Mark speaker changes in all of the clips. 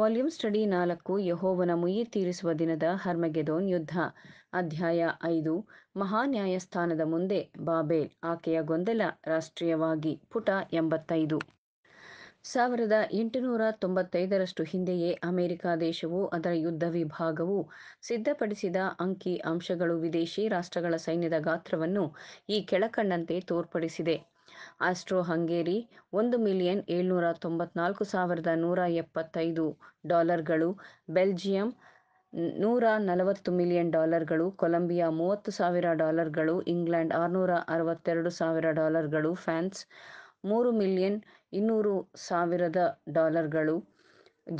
Speaker 1: volume study ನಾಲ್ಕು ಯಹೋವನ ಮುಯಿ ತೀರಿಸುವ ದಿನದ ಹರ್ಮಗೆದೋನ್ ಯುದ್ಧ ಅಧ್ಯಾಯ ಐದು ಮಹಾನ್ಯಾಯಸ್ಥಾನದ ಮುಂದೆ ಬಾಬೆಲ್ ಆಕೆಯ ಗೊಂದಲ ರಾಷ್ಟ್ರೀಯವಾಗಿ ಪುಟ ಎಂಬತ್ತೈದು ಸಾವಿರದ ಎಂಟುನೂರ ತೊಂಬತ್ತೈದರಷ್ಟು ಹಿಂದೆಯೇ ಅಮೆರಿಕ ದೇಶವು ಅದರ ಯುದ್ಧ ವಿಭಾಗವು ಸಿದ್ಧಪಡಿಸಿದ ಅಂಕಿ ಅಂಶಗಳು ವಿದೇಶಿ ರಾಷ್ಟ್ರಗಳ ಸೈನ್ಯದ ಗಾತ್ರವನ್ನು ಈ ಕೆಳಕಂಡಂತೆ ತೋರ್ಪಡಿಸಿದೆ ಆಸ್ಟ್ರೋಹಂಗೇರಿ ಒಂದು ಮಿಲಿಯನ್ ಏಳ್ನೂರ ತೊಂಬತ್ನಾಲ್ಕು ಸಾವಿರದ ನೂರ ಎಪ್ಪತ್ತೈದು ಡಾಲರ್ಗಳು ಬೆಲ್ಜಿಯಂ ನೂರ ನಲವತ್ತು ಮಿಲಿಯನ್ ಡಾಲರ್ಗಳು ಕೊಲಂಬಿಯಾ ಮೂವತ್ತು ಸಾವಿರ ಡಾಲರ್ಗಳು ಇಂಗ್ಲೆಂಡ್ ಆರುನೂರ ಅರವತ್ತೆರಡು ಸಾವಿರ ಡಾಲರ್ಗಳು ಫ್ರಾನ್ಸ್ ಮೂರು ಮಿಲಿಯನ್ ಇನ್ನೂರು ಸಾವಿರದ ಡಾಲರ್ಗಳು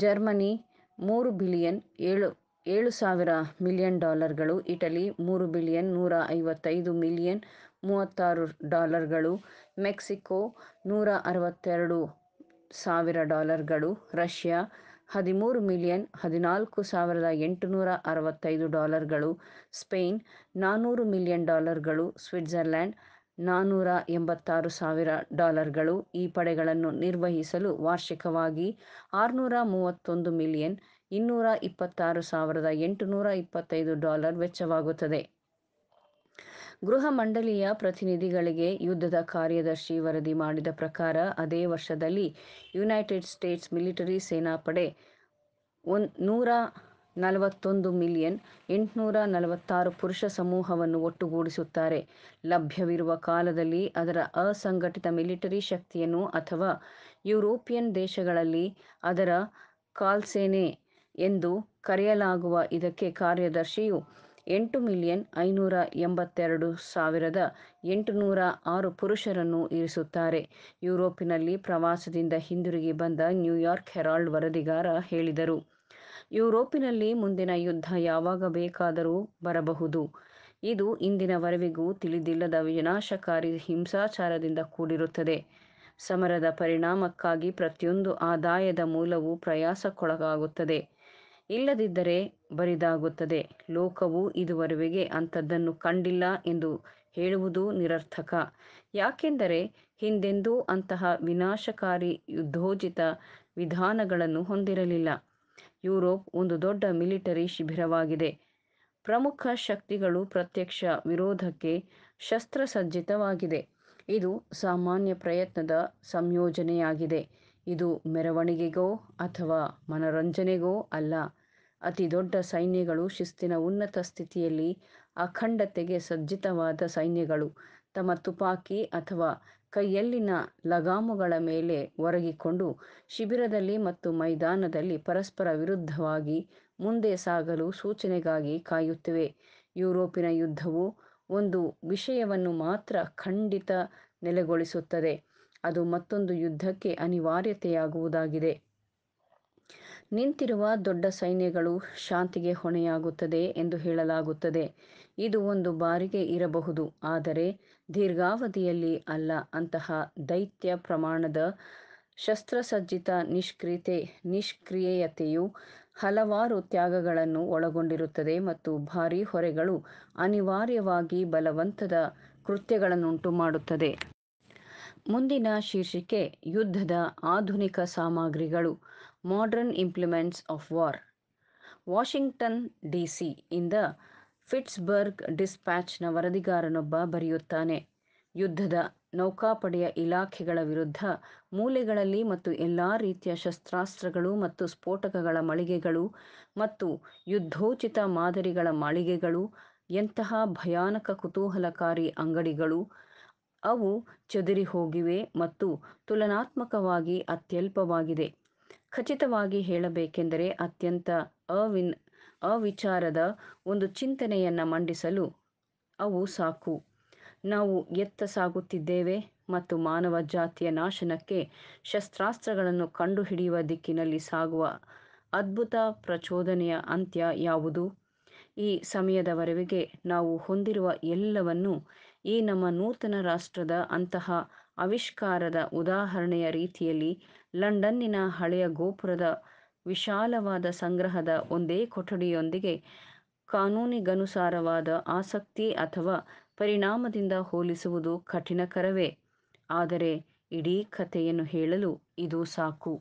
Speaker 1: ಜರ್ಮನಿ ಮೂರು ಬಿಲಿಯನ್ ಏಳು ಏಳು ಸಾವಿರ ಮಿಲಿಯನ್ ಡಾಲರ್ಗಳು ಇಟಲಿ ಮೂರು ಬಿಲಿಯನ್ ನೂರ ಐವತ್ತೈದು ಮಿಲಿಯನ್ ಮೂವತ್ತಾರು ಡಾಲರ್ಗಳು ಮೆಕ್ಸಿಕೋ ನೂರ ಅರವತ್ತೆರಡು ಸಾವಿರ ಡಾಲರ್ಗಳು ರಷ್ಯಾ ಹದಿಮೂರು ಮಿಲಿಯನ್ ಹದಿನಾಲ್ಕು ಸಾವಿರದ ಎಂಟುನೂರ ಅರವತ್ತೈದು ಡಾಲರ್ಗಳು ಸ್ಪೇನ್ ನಾನ್ನೂರು ಮಿಲಿಯನ್ ಡಾಲರ್ಗಳು ಸ್ವಿಟ್ಜರ್ಲ್ಯಾಂಡ್ ನಾನ್ನೂರ ಎಂಬತ್ತಾರು ಸಾವಿರ ಡಾಲರ್ಗಳು ಈ ಪಡೆಗಳನ್ನು ನಿರ್ವಹಿಸಲು ವಾರ್ಷಿಕವಾಗಿ ಆರುನೂರ ಮೂವತ್ತೊಂದು ಮಿಲಿಯನ್ ಇನ್ನೂರ ಇಪ್ಪತ್ತಾರು ಸಾವಿರದ ಎಂಟುನೂರ ಇಪ್ಪತ್ತೈದು ಡಾಲರ್ ವೆಚ್ಚವಾಗುತ್ತದೆ ಗೃಹ ಮಂಡಳಿಯ ಪ್ರತಿನಿಧಿಗಳಿಗೆ ಯುದ್ಧದ ಕಾರ್ಯದರ್ಶಿ ವರದಿ ಮಾಡಿದ ಪ್ರಕಾರ ಅದೇ ವರ್ಷದಲ್ಲಿ ಯುನೈಟೆಡ್ ಸ್ಟೇಟ್ಸ್ ಮಿಲಿಟರಿ ಸೇನಾಪಡೆ ಒನ್ ನೂರ ನಲವತ್ತೊಂದು ಮಿಲಿಯನ್ ಎಂಟುನೂರ ನಲವತ್ತಾರು ಪುರುಷ ಸಮೂಹವನ್ನು ಒಟ್ಟುಗೂಡಿಸುತ್ತಾರೆ ಲಭ್ಯವಿರುವ ಕಾಲದಲ್ಲಿ ಅದರ ಅಸಂಘಟಿತ ಮಿಲಿಟರಿ ಶಕ್ತಿಯನ್ನು ಅಥವಾ ಯುರೋಪಿಯನ್ ದೇಶಗಳಲ್ಲಿ ಅದರ ಕಾಲ್ಸೇನೆ ಎಂದು ಕರೆಯಲಾಗುವ ಇದಕ್ಕೆ ಕಾರ್ಯದರ್ಶಿಯು ಎಂಟು ಮಿಲಿಯನ್ ಐನೂರ ಎಂಬತ್ತೆರಡು ಸಾವಿರದ ಎಂಟುನೂರ ಆರು ಪುರುಷರನ್ನು ಇರಿಸುತ್ತಾರೆ ಯುರೋಪಿನಲ್ಲಿ ಪ್ರವಾಸದಿಂದ ಹಿಂದಿರುಗಿ ಬಂದ ನ್ಯೂಯಾರ್ಕ್ ಹೆರಾಲ್ಡ್ ವರದಿಗಾರ ಹೇಳಿದರು ಯುರೋಪಿನಲ್ಲಿ ಮುಂದಿನ ಯುದ್ಧ ಯಾವಾಗ ಬೇಕಾದರೂ ಬರಬಹುದು ಇದು ಇಂದಿನವರೆಗೂ ತಿಳಿದಿಲ್ಲದ ವಿನಾಶಕಾರಿ ಹಿಂಸಾಚಾರದಿಂದ ಕೂಡಿರುತ್ತದೆ ಸಮರದ ಪರಿಣಾಮಕ್ಕಾಗಿ ಪ್ರತಿಯೊಂದು ಆದಾಯದ ಮೂಲವೂ ಪ್ರಯಾಸಕ್ಕೊಳಗಾಗುತ್ತದೆ ಇಲ್ಲದಿದ್ದರೆ ಬರಿದಾಗುತ್ತದೆ ಲೋಕವು ಇದುವರೆಗೆ ಅಂಥದ್ದನ್ನು ಕಂಡಿಲ್ಲ ಎಂದು ಹೇಳುವುದು ನಿರರ್ಥಕ ಯಾಕೆಂದರೆ ಹಿಂದೆಂದೂ ಅಂತಹ ವಿನಾಶಕಾರಿ ಯುದ್ಧೋಚಿತ ವಿಧಾನಗಳನ್ನು ಹೊಂದಿರಲಿಲ್ಲ ಯುರೋಪ್ ಒಂದು ದೊಡ್ಡ ಮಿಲಿಟರಿ ಶಿಬಿರವಾಗಿದೆ ಪ್ರಮುಖ ಶಕ್ತಿಗಳು ಪ್ರತ್ಯಕ್ಷ ವಿರೋಧಕ್ಕೆ ಶಸ್ತ್ರಸಜ್ಜಿತವಾಗಿದೆ ಇದು ಸಾಮಾನ್ಯ ಪ್ರಯತ್ನದ ಸಂಯೋಜನೆಯಾಗಿದೆ ಇದು ಮೆರವಣಿಗೆಗೋ ಅಥವಾ ಮನರಂಜನೆಗೋ ಅಲ್ಲ ಅತಿ ದೊಡ್ಡ ಸೈನ್ಯಗಳು ಶಿಸ್ತಿನ ಉನ್ನತ ಸ್ಥಿತಿಯಲ್ಲಿ ಅಖಂಡತೆಗೆ ಸಜ್ಜಿತವಾದ ಸೈನ್ಯಗಳು ತಮ್ಮ ತುಪಾಕಿ ಅಥವಾ ಕೈಯಲ್ಲಿನ ಲಗಾಮುಗಳ ಮೇಲೆ ಒರಗಿಕೊಂಡು ಶಿಬಿರದಲ್ಲಿ ಮತ್ತು ಮೈದಾನದಲ್ಲಿ ಪರಸ್ಪರ ವಿರುದ್ಧವಾಗಿ ಮುಂದೆ ಸಾಗಲು ಸೂಚನೆಗಾಗಿ ಕಾಯುತ್ತಿವೆ ಯುರೋಪಿನ ಯುದ್ಧವು ಒಂದು ವಿಷಯವನ್ನು ಮಾತ್ರ ಖಂಡಿತ ನೆಲೆಗೊಳಿಸುತ್ತದೆ ಅದು ಮತ್ತೊಂದು ಯುದ್ಧಕ್ಕೆ ಅನಿವಾರ್ಯತೆಯಾಗುವುದಾಗಿದೆ ನಿಂತಿರುವ ದೊಡ್ಡ ಸೈನ್ಯಗಳು ಶಾಂತಿಗೆ ಹೊಣೆಯಾಗುತ್ತದೆ ಎಂದು ಹೇಳಲಾಗುತ್ತದೆ ಇದು ಒಂದು ಬಾರಿಗೆ ಇರಬಹುದು ಆದರೆ ದೀರ್ಘಾವಧಿಯಲ್ಲಿ ಅಲ್ಲ ಅಂತಹ ದೈತ್ಯ ಪ್ರಮಾಣದ ಶಸ್ತ್ರಸಜ್ಜಿತ ನಿಷ್ಕ್ರಿಯತೆ ನಿಷ್ಕ್ರಿಯತೆಯು ಹಲವಾರು ತ್ಯಾಗಗಳನ್ನು ಒಳಗೊಂಡಿರುತ್ತದೆ ಮತ್ತು ಭಾರೀ ಹೊರೆಗಳು ಅನಿವಾರ್ಯವಾಗಿ ಬಲವಂತದ ಕೃತ್ಯಗಳನ್ನುಂಟು ಮಾಡುತ್ತದೆ ಮುಂದಿನ ಶೀರ್ಷಿಕೆ ಯುದ್ಧದ ಆಧುನಿಕ ಸಾಮಗ್ರಿಗಳು modern implements of war Washington DC ಇಂದ ಫಿಟ್ಸ್ಬರ್ಗ್ ಡಿಸ್ಪ್ಯಾಚ್ನ ವರದಿಗಾರನೊಬ್ಬ ಬರೆಯುತ್ತಾನೆ ಯುದ್ಧದ ನೌಕಾಪಡೆಯ ಇಲಾಖೆಗಳ ವಿರುದ್ಧ ಮೂಲೆಗಳಲ್ಲಿ ಮತ್ತು ಎಲ್ಲಾ ರೀತಿಯ ಶಸ್ತ್ರಾಸ್ತ್ರಗಳು ಮತ್ತು ಸ್ಫೋಟಕಗಳ ಮಳಿಗೆಗಳು ಮತ್ತು ಯುದ್ಧೋಚಿತ ಮಾದರಿಗಳ ಮಳಿಗೆಗಳು ಎಂತಹ ಭಯಾನಕ ಕುತೂಹಲಕಾರಿ ಅಂಗಡಿಗಳು ಅವು ಚದುರಿ ಹೋಗಿವೆ ಮತ್ತು ತುಲನಾತ್ಮಕವಾಗಿ ಅತ್ಯಲ್ಪವಾಗಿದೆ ಖಚಿತವಾಗಿ ಹೇಳಬೇಕೆಂದರೆ ಅತ್ಯಂತ ಅವಿನ್ ಅವಿಚಾರದ ಒಂದು ಚಿಂತನೆಯನ್ನು ಮಂಡಿಸಲು ಅವು ಸಾಕು ನಾವು ಎತ್ತ ಸಾಗುತ್ತಿದ್ದೇವೆ ಮತ್ತು ಮಾನವ ಜಾತಿಯ ನಾಶನಕ್ಕೆ ಶಸ್ತ್ರಾಸ್ತ್ರಗಳನ್ನು ಕಂಡುಹಿಡಿಯುವ ದಿಕ್ಕಿನಲ್ಲಿ ಸಾಗುವ ಅದ್ಭುತ ಪ್ರಚೋದನೆಯ ಅಂತ್ಯ ಯಾವುದು ಈ ಸಮಯದವರೆಗೆ ನಾವು ಹೊಂದಿರುವ ಎಲ್ಲವನ್ನೂ ಈ ನಮ್ಮ ನೂತನ ರಾಷ್ಟ್ರದ ಅಂತಹ ಆವಿಷ್ಕಾರದ ಉದಾಹರಣೆಯ ರೀತಿಯಲ್ಲಿ ಲಂಡನ್ನಿನ ಹಳೆಯ ಗೋಪುರದ ವಿಶಾಲವಾದ ಸಂಗ್ರಹದ ಒಂದೇ ಕೊಠಡಿಯೊಂದಿಗೆ ಕಾನೂನಿಗನುಸಾರವಾದ ಆಸಕ್ತಿ ಅಥವಾ ಪರಿಣಾಮದಿಂದ ಹೋಲಿಸುವುದು ಕಠಿಣಕರವೇ ಆದರೆ ಇಡೀ ಕಥೆಯನ್ನು ಹೇಳಲು ಇದು ಸಾಕು